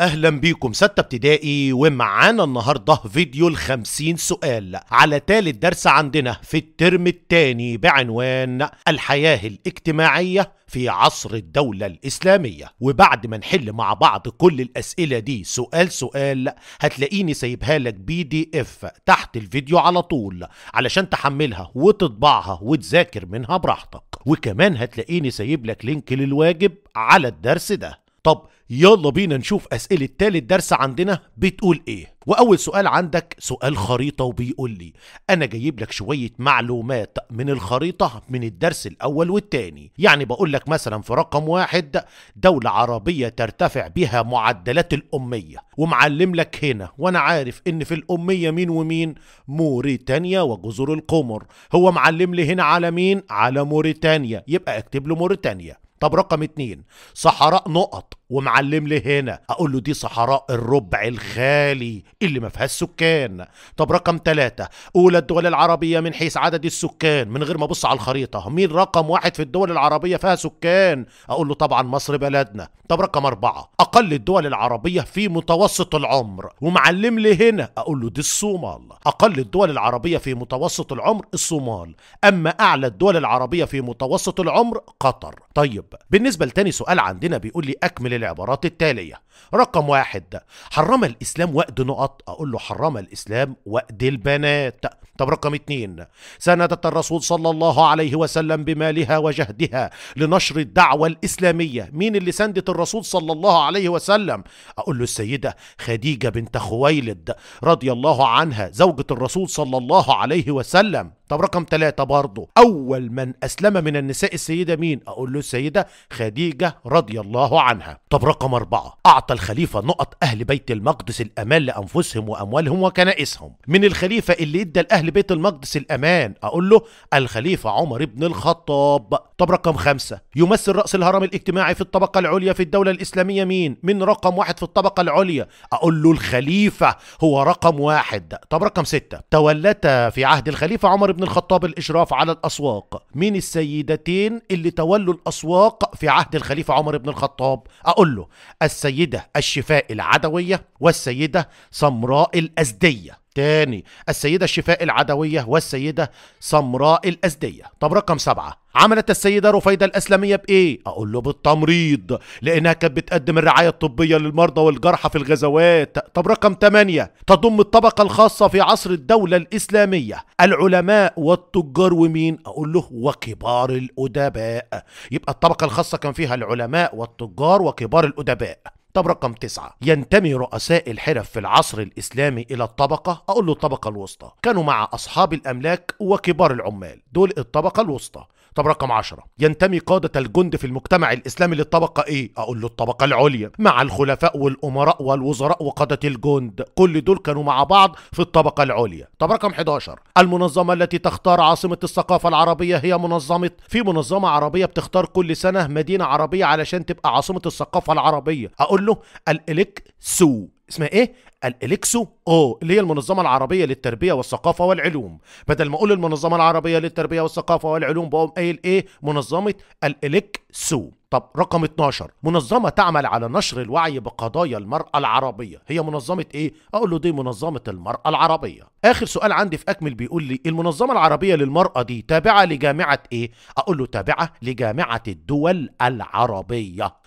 اهلا بيكم ستة ابتدائي ومعانا النهاردة فيديو الخمسين سؤال على تالت درس عندنا في الترم الثاني بعنوان الحياة الاجتماعية في عصر الدولة الإسلامية وبعد ما نحل مع بعض كل الأسئلة دي سؤال سؤال هتلاقيني سايبها لك بي دي اف تحت الفيديو على طول علشان تحملها وتطبعها وتذاكر منها براحتك وكمان هتلاقيني سايب لك لينك للواجب على الدرس ده طب يلا بينا نشوف أسئلة تالت درس عندنا بتقول إيه وأول سؤال عندك سؤال خريطة وبيقول لي أنا جايب لك شوية معلومات من الخريطة من الدرس الأول والتاني يعني بقول لك مثلا في رقم واحد دولة عربية ترتفع بها معدلات الأمية ومعلم لك هنا وأنا عارف إن في الأمية مين ومين موريتانيا وجزر القمر هو معلم لي هنا على مين على موريتانيا يبقى اكتب له موريتانيا طب رقم اتنين صحراء نقط ومعلم لي هنا اقول له دي صحراء الربع الخالي اللي ما فيهاش سكان طب رقم ثلاثة اولى الدول العربية من حيث عدد السكان من غير ما ابص على الخريطة مين رقم واحد في الدول العربية فيها سكان اقول له طبعا مصر بلدنا طب رقم أربعة اقل الدول العربية في متوسط العمر ومعلم لي هنا اقول له دي الصومال اقل الدول العربية في متوسط العمر الصومال اما اعلى الدول العربية في متوسط العمر قطر طيب بالنسبة لتاني سؤال عندنا بيقول لي اكمل العبارات التالية رقم واحد حرم الإسلام وأد نقط أقول له حرم الإسلام وأد البنات طب رقم اتنين سندت الرسول صلى الله عليه وسلم بمالها وجهدها لنشر الدعوة الإسلامية مين اللي سندت الرسول صلى الله عليه وسلم أقول له السيدة خديجة بنت خويلد رضي الله عنها زوجة الرسول صلى الله عليه وسلم طب رقم ثلاثة برضه أول من أسلم من النساء السيدة مين أقول له السيدة خديجة رضي الله عنها طب رقم أربعة أعطى الخليفة نقط أهل بيت المقدس الأمان لأنفسهم وأموالهم وكنائسهم من الخليفة اللي ادى لأهل بيت المقدس الأمان أقول له الخليفة عمر بن الخطاب طب رقم خمسة يمثل رأس الهرم الاجتماعي في الطبقة العليا في الدولة الإسلامية مين من رقم واحد في الطبقة العليا أقول له الخليفة هو رقم واحد طب رقم ستة تولتا في عهد الخليفة عمر بن الخطاب الإشراف على الأسواق مين السيدتين اللي تولوا الأسواق في عهد الخليفة عمر بن الخطاب أقول له السيدة الشفاء العدوية والسيدة سمراء الأزدية تاني السيدة شفاء العدوية والسيدة سمراء الأزدية طب رقم سبعة عملت السيدة رفيدة الأسلمية بإيه؟ أقول له بالتمريض لأنها كانت بتقدم الرعاية الطبية للمرضى والجرحى في الغزوات طب رقم ثمانية تضم الطبقة الخاصة في عصر الدولة الإسلامية العلماء والتجار ومين؟ أقول له وكبار الأدباء يبقى الطبقة الخاصة كان فيها العلماء والتجار وكبار الأدباء طب رقم تسعة ينتمي رؤساء الحرف في العصر الإسلامي إلى الطبقة أقول له الطبقة الوسطى كانوا مع أصحاب الأملاك وكبار العمال دول الطبقة الوسطى طب رقم 10 ينتمي قادة الجند في المجتمع الإسلامي للطبقة إيه؟ أقول له الطبقة العليا مع الخلفاء والأمراء والوزراء وقادة الجند كل دول كانوا مع بعض في الطبقة العليا طب رقم 11 المنظمة التي تختار عاصمة الثقافة العربية هي منظمة في منظمة عربية بتختار كل سنة مدينة عربية علشان تبقى عاصمة الثقافة العربية أقول له الإلك سو اسمها ايه الاليكسو او اللي هي المنظمه العربيه للتربيه والثقافه والعلوم بدل ما اقول المنظمه العربيه للتربيه والثقافه والعلوم بقوم قايل ايه منظمه الاليكسو. طب رقم 12 منظمه تعمل على نشر الوعي بقضايا المراه العربيه هي منظمه ايه اقول له دي منظمه المراه العربيه اخر سؤال عندي في اكمل بيقول لي المنظمه العربيه للمراه دي تابعه لجامعه ايه اقول له تابعه لجامعه الدول العربيه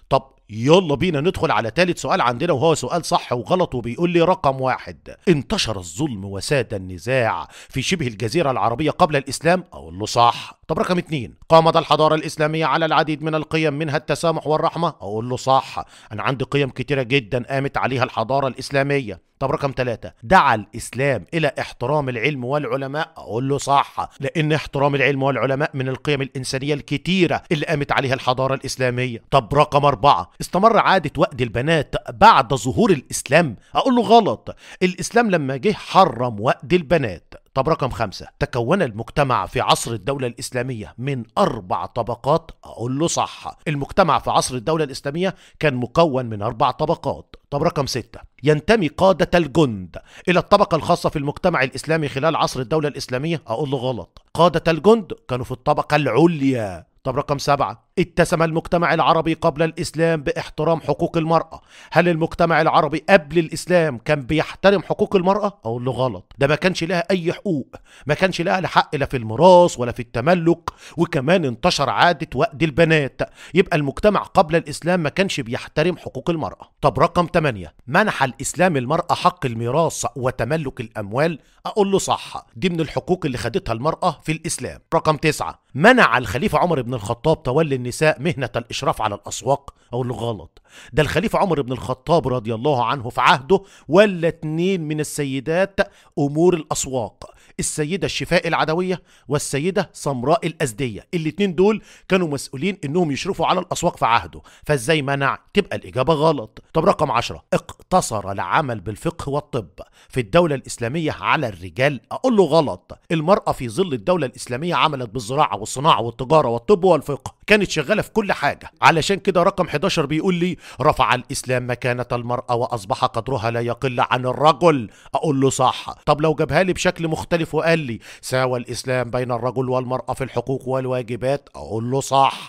يلا بينا ندخل على تالت سؤال عندنا وهو سؤال صح وغلط وبيقول لي رقم واحد انتشر الظلم وساد النزاع في شبه الجزيرة العربية قبل الإسلام أقول له صح طب رقم اتنين قامت الحضارة الإسلامية على العديد من القيم منها التسامح والرحمة أقول له صح أنا عندي قيم كتيرة جدا قامت عليها الحضارة الإسلامية طب رقم ثلاثة دعا الإسلام إلى احترام العلم والعلماء أقول له صح لأن احترام العلم والعلماء من القيم الإنسانية الكتيرة اللي قامت عليها الحضارة الإسلامية طب رقم أربعة استمر عادة وأد البنات بعد ظهور الإسلام أقول له غلط الإسلام لما جه حرم وأد البنات طب رقم خمسة تكون المجتمع في عصر الدولة الإسلامية من أربع طبقات أقول له صح المجتمع في عصر الدولة الإسلامية كان مكون من أربع طبقات طب رقم ستة ينتمي قادة الجند إلى الطبقة الخاصة في المجتمع الإسلامي خلال عصر الدولة الإسلامية أقول له غلط قادة الجند كانوا في الطبقة العليا طب رقم سبعة اتسم المجتمع العربي قبل الإسلام باحترام حقوق المرأة هل المجتمع العربي قبل الإسلام كان بيحترم حقوق المرأة؟ أقول له غلط ده ما كانش لها أي حقوق ما كانش لها حق لا في الميراث ولا في التملك وكمان انتشر عادة وأد البنات يبقى المجتمع قبل الإسلام ما كانش بيحترم حقوق المرأة طب رقم 8 منح الإسلام المرأة حق الميراث وتملك الأموال أقول له صح دي من الحقوق اللي خدتها المرأة في الإسلام رقم 9 منع الخليفة عمر بن الخطاب تولي النساء مهنة الإشراف على الأسواق أقول له غلط ده الخليفة عمر بن الخطاب رضي الله عنه في عهده ولا اتنين من السيدات أمور الأسواق السيدة الشفاء العدوية والسيدة سمراء الأزدية الاتنين دول كانوا مسؤولين إنهم يشرفوا على الأسواق في عهده فازاي منع؟ تبقى الإجابة غلط طب رقم عشرة اقتصر العمل بالفقه والطب في الدولة الإسلامية على الرجال أقول له غلط المرأة في ظل الدولة الإسلامية عملت بالزراعة والصناعة والتجارة والطب والفقه كانت شغالة في كل حاجة علشان كده رقم 11 بيقول لي رفع الإسلام مكانة المرأة وأصبح قدرها لا يقل عن الرجل أقول له صح طب لو جابها لي بشكل مختلف وقال لي ساوى الإسلام بين الرجل والمرأة في الحقوق والواجبات أقول له صح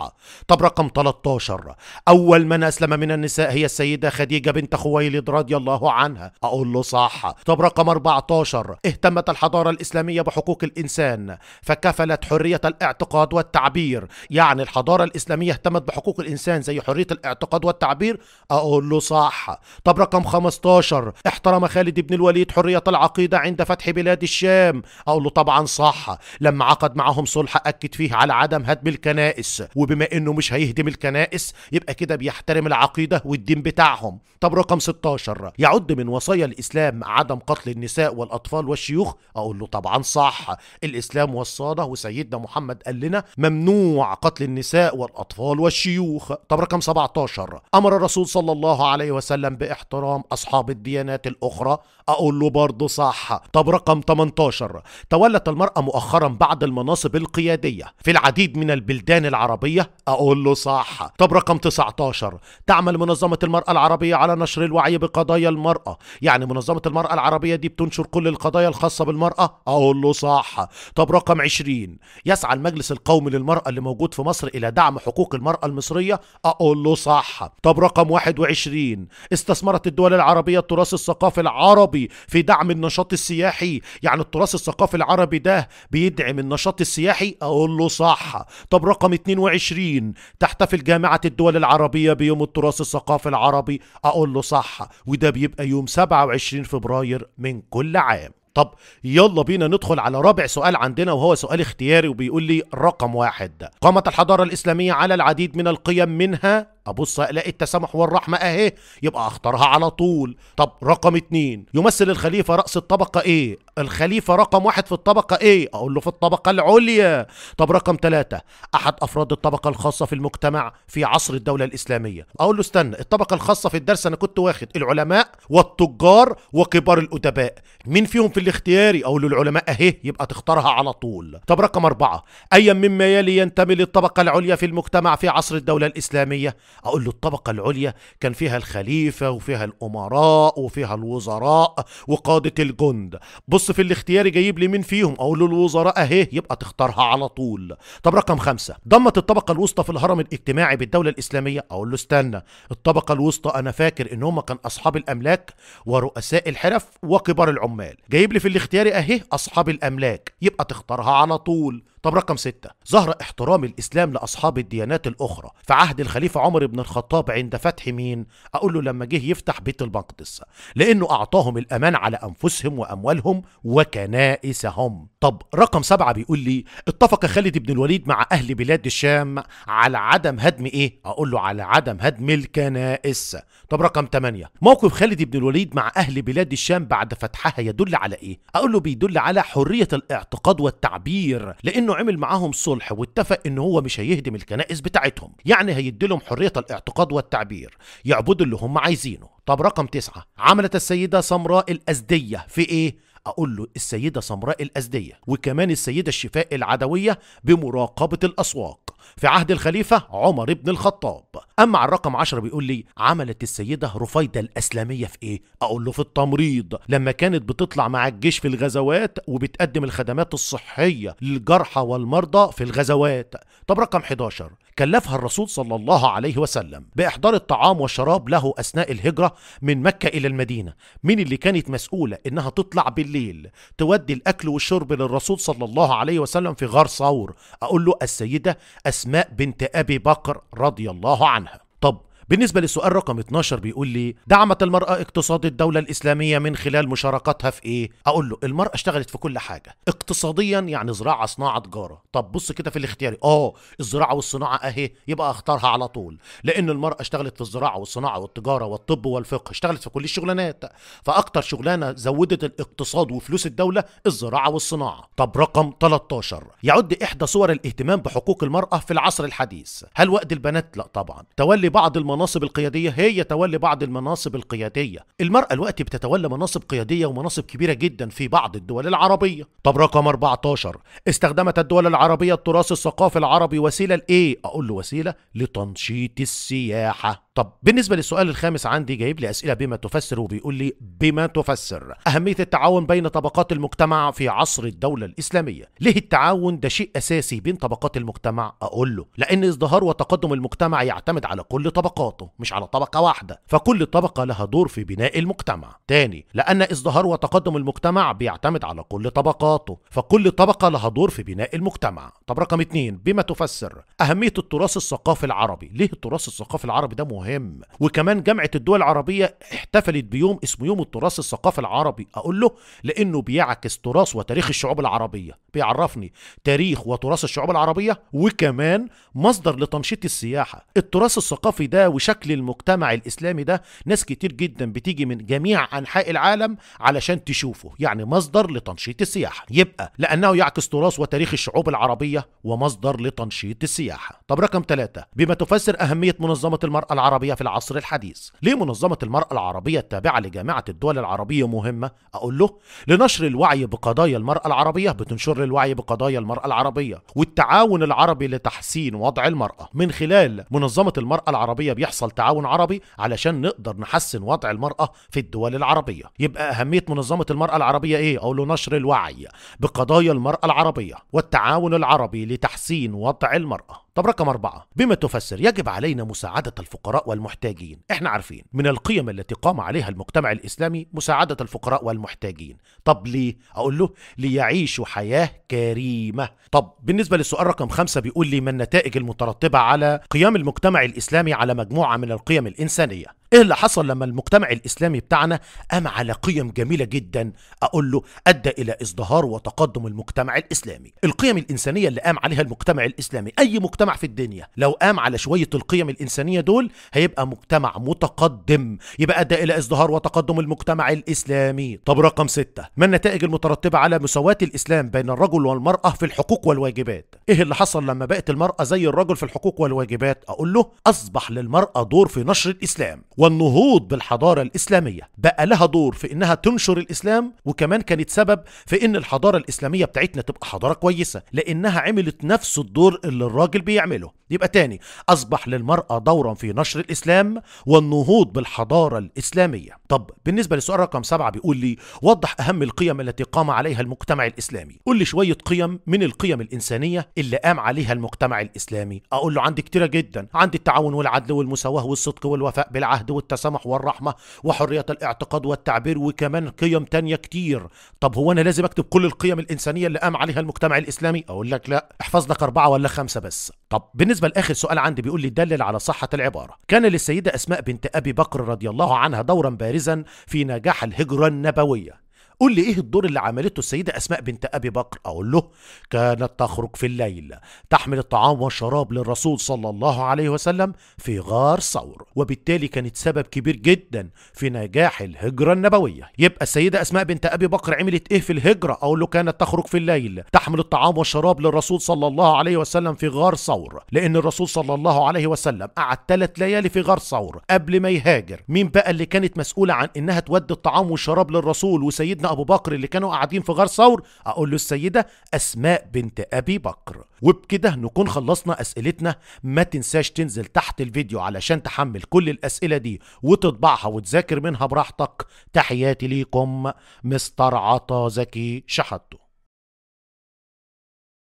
طب رقم 13 أول من أسلم من النساء هي السيدة خديجة بنت خويلد رضي الله عنها أقول له صح طب رقم 14 اهتمت الحضارة الإسلامية بحقوق الإنسان فكفلت حرية الاعتقاد والتعبير يعني الحضارة الإسلامية اهتمت بحقوق الإنسان زي حرية الاعتقاد والتعبير التعبير اقول له صح طب رقم 15 احترم خالد بن الوليد حرية العقيدة عند فتح بلاد الشام اقول له طبعا صح لما عقد معاهم صلح اكد فيه على عدم هدم الكنائس وبما انه مش هيهدم الكنائس يبقى كده بيحترم العقيدة والدين بتاعهم طب رقم 16 يعد من وصايا الاسلام عدم قتل النساء والاطفال والشيوخ اقول له طبعا صح الاسلام وصانا وسيدنا محمد قال لنا ممنوع قتل النساء والاطفال والشيوخ طب رقم 17 امر امر الرسول صلى الله عليه وسلم باحترام اصحاب الديانات الاخرى اقول له برضه صح طب رقم 18 تولت المراه مؤخرا بعض المناصب القياديه في العديد من البلدان العربيه اقول له صح طب رقم 19 تعمل منظمه المراه العربيه على نشر الوعي بقضايا المراه يعني منظمه المراه العربيه دي بتنشر كل القضايا الخاصه بالمراه اقول له صح طب رقم 20 يسعى المجلس القومي للمراه اللي موجود في مصر الى دعم حقوق المراه المصريه اقول له صح طب رقم 21 استثمرت الدول العربية التراث الثقافي العربي في دعم النشاط السياحي يعني التراث الثقافي العربي ده بيدعم النشاط السياحي اقول له صح طب رقم 22 تحتفل جامعة الدول العربية بيوم التراث الثقافي العربي اقول له صح وده بيبقى يوم 27 فبراير من كل عام طب يلا بينا ندخل على رابع سؤال عندنا وهو سؤال اختياري وبيقول لي رقم واحد قامت الحضارة الإسلامية على العديد من القيم منها ابص الاقي التسامح والرحمه اهي يبقى اختارها على طول طب رقم اتنين يمثل الخليفه راس الطبقه ايه الخليفه رقم واحد في الطبقه ايه اقول له في الطبقه العليا طب رقم ثلاثة احد افراد الطبقه الخاصه في المجتمع في عصر الدوله الاسلاميه اقول له استنى الطبقه الخاصه في الدرس انا كنت واخد العلماء والتجار وكبار الادباء مين فيهم في الاختياري اقول له العلماء اهي يبقى تختارها على طول طب رقم أربعة ايا مما يلي ينتمي للطبقه العليا في المجتمع في عصر الدوله الاسلاميه اقول له الطبقه العليا كان فيها الخليفه وفيها الامراء وفيها الوزراء وقاده الجند بص في الاختياري جايب لي مين فيهم اقول له الوزراء اهي يبقى تختارها على طول طب رقم خمسة ضمت الطبقه الوسطى في الهرم الاجتماعي بالدوله الاسلاميه اقول له استنى الطبقه الوسطى انا فاكر ان هم كان اصحاب الاملاك ورؤساء الحرف وكبار العمال جايب لي في الاختياري اهي اصحاب الاملاك يبقى تختارها على طول طب رقم ستة ظهر احترام الإسلام لأصحاب الديانات الأخرى في عهد الخليفة عمر بن الخطاب عند فتح مين؟ أقول له لما جه يفتح بيت المقدس لأنه أعطاهم الأمان على أنفسهم وأموالهم وكنائسهم طب رقم سبعة بيقول لي اتفق خالد بن الوليد مع أهل بلاد الشام على عدم هدم إيه؟ أقول له على عدم هدم الكنائس طب رقم ثمانية موقف خالد بن الوليد مع أهل بلاد الشام بعد فتحها يدل على إيه؟ أقول له بيدل على حرية الاعتقاد والتعبير لأن لانه عمل معاهم صلح واتفق انه هو مش هيهدم الكنائس بتاعتهم يعني هيديلهم حريه الاعتقاد والتعبير يعبدوا اللي هم عايزينه طب رقم تسعة عملت السيدة سمراء الأزدية في إيه؟ اقول له السيده سمراء الازديه وكمان السيده الشفاء العدويه بمراقبه الاسواق في عهد الخليفة عمر بن الخطاب أما على الرقم عشرة بيقول لي عملت السيدة رفيدة الأسلامية في إيه؟ أقول له في التمريض لما كانت بتطلع مع الجيش في الغزوات وبتقدم الخدمات الصحية للجرحى والمرضى في الغزوات طب رقم 11 كلفها الرسول صلى الله عليه وسلم بإحضار الطعام والشراب له أثناء الهجرة من مكة إلى المدينة من اللي كانت مسؤولة إنها تطلع بالليل تودي الأكل والشرب للرسول صلى الله عليه وسلم في غار ثور أقول له السيدة أسماء بنت أبي بكر رضي الله عنها طب بالنسبة للسؤال رقم 12 بيقول لي دعمت المرأة اقتصاد الدولة الإسلامية من خلال مشاركتها في إيه؟ أقول له المرأة اشتغلت في كل حاجة اقتصاديا يعني زراعة صناعة تجارة طب بص كده في الاختياري آه الزراعة والصناعة أهي يبقى أختارها على طول لأن المرأة اشتغلت في الزراعة والصناعة والتجارة والطب والفقه اشتغلت في كل الشغلانات فأكتر شغلانة زودت الاقتصاد وفلوس الدولة الزراعة والصناعة طب رقم 13 يعد إحدى صور الاهتمام بحقوق المرأة في العصر الحديث هل وقت البنات؟ لا طبعا تولي بعض المن المناصب القيادية هي تولي بعض المناصب القيادية المرأة الوقت بتتولى مناصب قيادية ومناصب كبيرة جدا في بعض الدول العربية طب رقم 14 استخدمت الدول العربية التراث الثقافي العربي وسيلة لإيه؟ أقول له وسيلة لتنشيط السياحة طب بالنسبه للسؤال الخامس عندي جايب لي اسئله بما تفسر وبيقول لي بما تفسر اهميه التعاون بين طبقات المجتمع في عصر الدوله الاسلاميه ليه التعاون ده شيء اساسي بين طبقات المجتمع اقول له لان ازدهار وتقدم المجتمع يعتمد على كل طبقاته مش على طبقه واحده فكل طبقه لها دور في بناء المجتمع تاني لان ازدهار وتقدم المجتمع بيعتمد على كل طبقاته فكل طبقه لها دور في بناء المجتمع طب رقم اتنين بما تفسر اهميه التراث الثقافي العربي ليه التراث الثقافي العربي ده مهم مهم وكمان جامعة الدول العربية احتفلت بيوم اسمه يوم التراث الثقافي العربي أقول له لأنه بيعكس تراث وتاريخ الشعوب العربية بيعرفني تاريخ وتراث الشعوب العربية وكمان مصدر لتنشيط السياحة التراث الثقافي ده وشكل المجتمع الإسلامي ده ناس كتير جدا بتيجي من جميع أنحاء العالم علشان تشوفه يعني مصدر لتنشيط السياحة يبقى لأنه يعكس تراث وتاريخ الشعوب العربية ومصدر لتنشيط السياحة طب رقم ثلاثة بما تفسر أهمية منظمة المرأة العربية العربية في العصر الحديث ليه منظمة المرأة العربية التابعة لجامعة الدول العربية مهمة أقول له لنشر الوعي بقضايا المرأة العربية بتنشر الوعي بقضايا المرأة العربية والتعاون العربي لتحسين وضع المرأة من خلال منظمة المرأة العربية بيحصل تعاون عربي علشان نقدر نحسن وضع المرأة في الدول العربية يبقى أهمية منظمة المرأة العربية إيه أو نشر الوعي بقضايا المرأة العربية والتعاون العربي لتحسين وضع المرأة طب رقم أربعة بما تفسر يجب علينا مساعدة الفقراء والمحتاجين احنا عارفين من القيم التي قام عليها المجتمع الإسلامي مساعدة الفقراء والمحتاجين طب ليه؟ أقول له ليعيشوا حياة كريمة طب بالنسبة للسؤال رقم خمسة بيقول لي ما النتائج المترتبة على قيام المجتمع الإسلامي على مجموعة من القيم الإنسانية ايه اللي حصل لما المجتمع الاسلامي بتاعنا قام على قيم جميله جدا اقول له ادى الى ازدهار وتقدم المجتمع الاسلامي القيم الانسانيه اللي قام عليها المجتمع الاسلامي اي مجتمع في الدنيا لو قام على شويه القيم الانسانيه دول هيبقى مجتمع متقدم يبقى ادى الى ازدهار وتقدم المجتمع الاسلامي طب رقم ستة ما النتائج المترتبه على مساواه الاسلام بين الرجل والمراه في الحقوق والواجبات ايه اللي حصل لما بقت المراه زي الرجل في الحقوق والواجبات اقول له اصبح للمراه دور في نشر الاسلام والنهوض بالحضارة الإسلامية بقى لها دور في إنها تنشر الإسلام وكمان كانت سبب في إن الحضارة الإسلامية بتاعتنا تبقى حضارة كويسة لأنها عملت نفس الدور اللي الراجل بيعمله يبقى تاني أصبح للمرأة دورا في نشر الإسلام والنهوض بالحضارة الإسلامية طب بالنسبة لسؤال رقم سبعة بيقول لي وضح أهم القيم التي قام عليها المجتمع الإسلامي قول لي شوية قيم من القيم الإنسانية اللي قام عليها المجتمع الإسلامي أقول له عندي كتيرة جدا عندي التعاون والعدل والمساواة والصدق والوفاء بالعهد العهد والتسامح والرحمة وحرية الاعتقاد والتعبير وكمان قيم تانية كتير طب هو أنا لازم أكتب كل القيم الإنسانية اللي قام عليها المجتمع الإسلامي أقول لك لا احفظ لك أربعة ولا خمسة بس طب بالنسبة لآخر سؤال عندي بيقول لي دلل على صحة العبارة كان للسيدة أسماء بنت أبي بكر رضي الله عنها دورا بارزا في نجاح الهجرة النبوية قول لي ايه الدور اللي عملته السيده اسماء بنت ابي بكر اقول له كانت تخرج في الليل تحمل الطعام والشراب للرسول صلى الله عليه وسلم في غار ثور وبالتالي كانت سبب كبير جدا في نجاح الهجره النبويه يبقى السيده اسماء بنت ابي بكر عملت ايه في الهجره اقول له كانت تخرج في الليل تحمل الطعام والشراب للرسول صلى الله عليه وسلم في غار ثور لان الرسول صلى الله عليه وسلم قعد ثلاث ليالي في غار ثور قبل ما يهاجر مين بقى اللي كانت مسؤوله عن انها تودي الطعام والشراب للرسول وسيدنا ابو بكر اللي كانوا قاعدين في غار ثور اقول له السيده اسماء بنت ابي بكر وبكده نكون خلصنا اسئلتنا ما تنساش تنزل تحت الفيديو علشان تحمل كل الاسئله دي وتطبعها وتذاكر منها براحتك تحياتي ليكم مستر عطا زكي شحاته